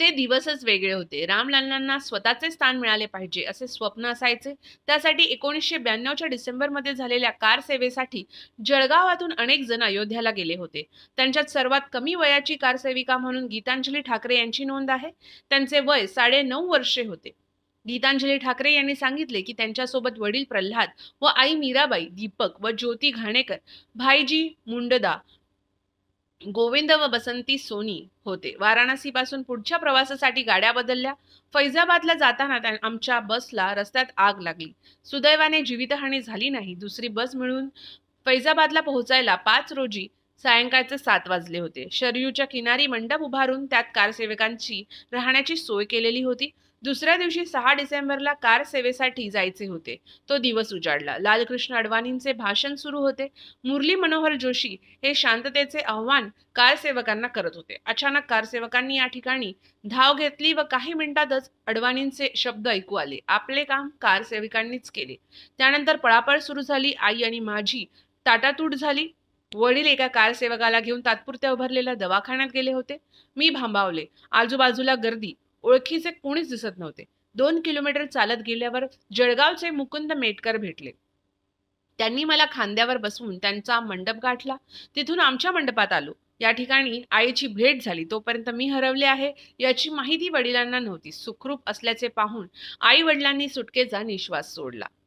ते दिवसच वेगळे होते रामलालांना स्वतःचे स्थान मिळाले पाहिजे असे स्वप्न असायचे त्यासाठी एकोणीसशे ब्याण्णवच्या डिसेंबरमध्ये झालेल्या कार सेवेसाठी जळगावातून अनेक जण अयोध्याला गेले होते त्यांच्यात सर्वात कमी वयाची कारसेविका म्हणून गीतांजली ठाकरे यांची नोंद आहे त्यांचे वय साडे नऊ वर्षे होते गीतांजली ठाकरे यांनी सांगितले की त्यांच्यासोबत वडील प्रल्हाद व आई मीराबाई दीपक व ज्योती घाणेकर भाईजी मुंडदा गोविंद व बसंती सोनी होते वाराणसीपासून पुढच्या प्रवासासाठी गाड्या बदलल्या फैजाबादला जाताना आमच्या बसला रस्त्यात आग लागली सुदैवाने जीवितहानी झाली नाही दुसरी बस मिळून फैजाबादला पोहोचायला पाच रोजी सायंकाळचे सात वाजले होते शरयूच्या किनारी मंडप उभारून त्यात कारसेवकांची राहण्याची सोय केलेली होती दुसऱ्या दिवशी सहा डिसेंबरला कार सेवेसाठी जायचे होते तो दिवस उजाडला लालकृष्ण अडवाणींचे भाषण सुरू होते मुरली मनोहर जोशी हे शांततेचे आव्हान कारसेवकांना करत होते अचानक कारसेवकांनी या ठिकाणी धाव घेतली व काही मिनिटातच अडवाणींचे शब्द ऐकू आले आपले काम कारसेवकांनीच केले त्यानंतर पळापळ सुरू झाली आई आणि माझी ताटातूट झाली वडील एका कारसेवकाला घेऊन तात्पुरत्या उभारलेल्या दवाखान्यात गेले होते मी भांबावले आजूबाजूला गर्दी ओळखीचे कोणीच दिसत नव्हते दोन किलोमीटर चालत गेल्यावर जळगावचे मुकुंद मेटकर भेटले त्यांनी मला खांद्यावर बसवून त्यांचा मंडप गाठला तिथून आमच्या मंडपात आलो या ठिकाणी आईची भेट झाली तोपर्यंत मी हरवले आहे याची माहिती वडिलांना नव्हती सुखरूप असल्याचे पाहून आई वडिलांनी सुटकेचा निश्वास सोडला